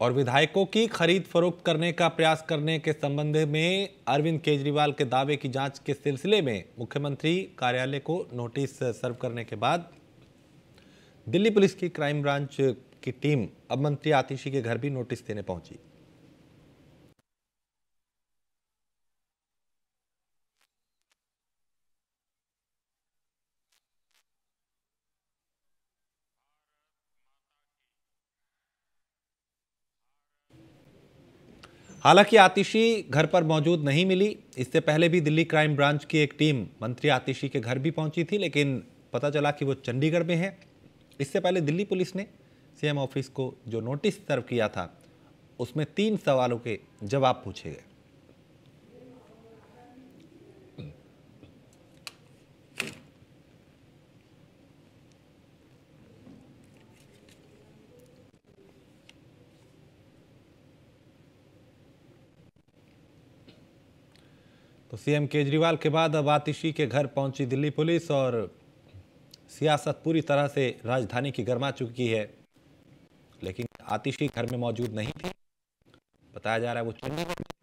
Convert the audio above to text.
और विधायकों की खरीद फरोख्त करने का प्रयास करने के संबंध में अरविंद केजरीवाल के दावे की जांच के सिलसिले में मुख्यमंत्री कार्यालय को नोटिस सर्व करने के बाद दिल्ली पुलिस की क्राइम ब्रांच की टीम अब मंत्री आतिशी के घर भी नोटिस देने पहुंची हालांकि आतिशी घर पर मौजूद नहीं मिली इससे पहले भी दिल्ली क्राइम ब्रांच की एक टीम मंत्री आतिशी के घर भी पहुंची थी लेकिन पता चला कि वो चंडीगढ़ में है इससे पहले दिल्ली पुलिस ने सीएम ऑफिस को जो नोटिस सर्व किया था उसमें तीन सवालों के जवाब पूछे गए तो सीएम केजरीवाल के बाद अब आतिशी के घर पहुंची दिल्ली पुलिस और सियासत पूरी तरह से राजधानी की गर्मा चुकी है लेकिन आतिशी घर में मौजूद नहीं थी बताया जा रहा है वो चंडीगढ़ में